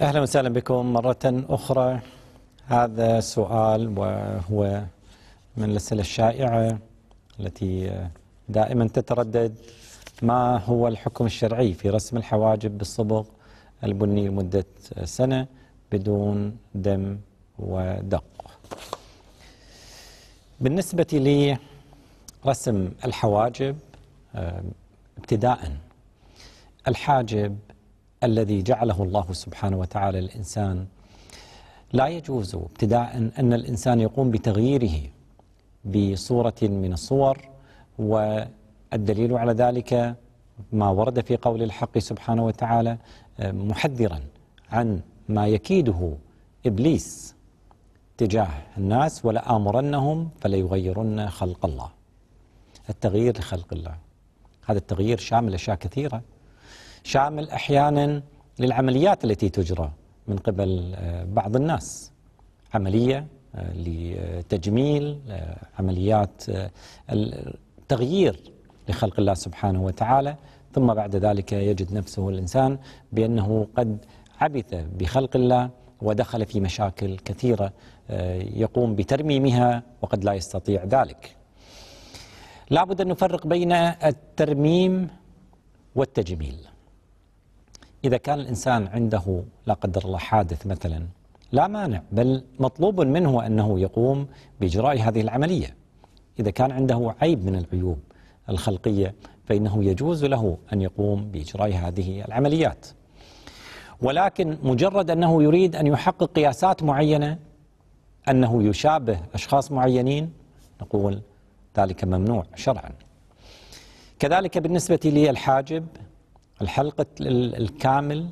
اهلا وسهلا بكم مره اخرى هذا سؤال وهو من الاسئله الشائعه التي دائما تتردد ما هو الحكم الشرعي في رسم الحواجب بالصبغ البني لمده سنه بدون دم ودق بالنسبه لرسم الحواجب آه، ابتداء الحاجب الذي جعله الله سبحانه وتعالى الإنسان لا يجوز ابتداء أن الإنسان يقوم بتغييره بصورة من الصور والدليل على ذلك ما ورد في قول الحق سبحانه وتعالى محذرا عن ما يكيده إبليس تجاه الناس ولآمرنهم فليغيرن خلق الله التغيير لخلق الله هذا التغيير شامل أشياء كثيرة شامل احيانا للعمليات التي تجرى من قبل آه، بعض الناس عمليه آه، لتجميل آه، عمليات التغيير لخلق الله سبحانه وتعالى ثم بعد ذلك يجد نفسه الانسان بانه قد عبث بخلق الله ودخل في مشاكل كثيره يقوم بترميمها وقد لا يستطيع ذلك. لابد ان نفرق بين الترميم والتجميل. إذا كان الإنسان عنده لا قدر الله حادث مثلا لا مانع بل مطلوب منه أنه يقوم بإجراء هذه العملية إذا كان عنده عيب من العيوب الخلقية فإنه يجوز له أن يقوم بإجراء هذه العمليات ولكن مجرد أنه يريد أن يحقق قياسات معينة أنه يشابه أشخاص معينين نقول ذلك ممنوع شرعا كذلك بالنسبة للحاجب الحلقة الكامل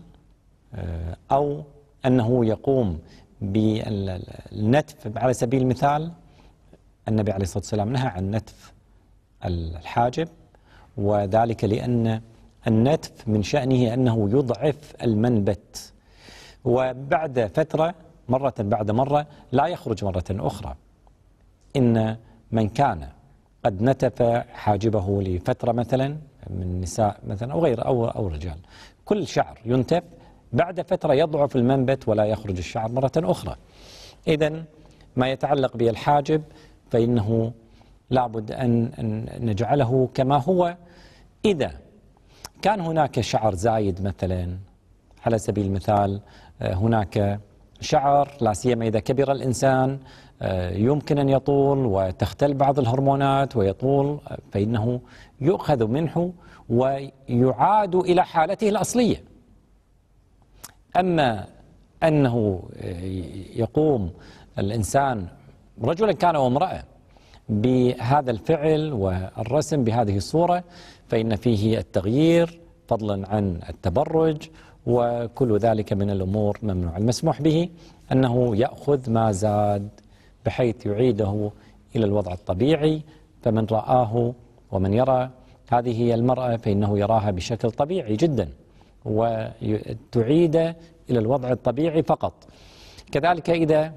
آه، أو أنه يقوم بالنتف على سبيل المثال النبي عليه الصلاة والسلام نهى عن نتف الحاجب وذلك لأن النتف من شأنه أنه يضعف المنبت وبعد فترة مرة بعد مرة لا يخرج مرة أخرى إن من كان قد نتف حاجبه لفترة مثلا من نساء مثلا أو غير أو, أو رجال كل شعر ينتف بعد فترة يضعف المنبت ولا يخرج الشعر مرة أخرى إذا ما يتعلق بالحاجب فإنه لابد أن نجعله كما هو إذا كان هناك شعر زايد مثلا على سبيل المثال آه، هناك شعر لا سيما اذا كبر الانسان آه، يمكن ان يطول وتختل بعض الهرمونات ويطول آه، فانه يؤخذ منه ويعاد الى حالته الاصليه. اما انه آه، يقوم الانسان رجلا كان او امراه بهذا الفعل والرسم بهذه الصوره فان فيه التغيير فضلا عن التبرج وكل ذلك من الأمور ممنوع المسموح به أنه يأخذ ما زاد بحيث يعيده إلى الوضع الطبيعي فمن رآه ومن يرى هذه هي المرأة فإنه يراها بشكل طبيعي جدا وتعيد إلى الوضع الطبيعي فقط كذلك إذا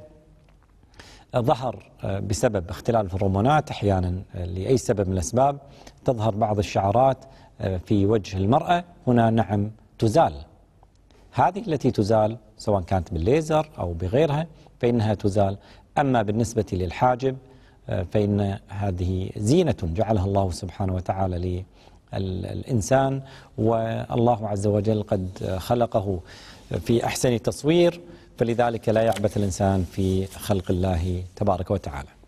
ظهر بسبب اختلال في الهرمونات أحيانا لأي سبب من الأسباب تظهر بعض الشعرات في وجه المرأة هنا نعم تزال هذه التي تزال سواء كانت بالليزر أو بغيرها فإنها تزال أما بالنسبة للحاجب آه، فإن هذه زينة جعلها الله سبحانه وتعالى للإنسان والله عز وجل قد خلقه في أحسن تصوير فلذلك لا يعبث الإنسان في خلق الله تبارك وتعالى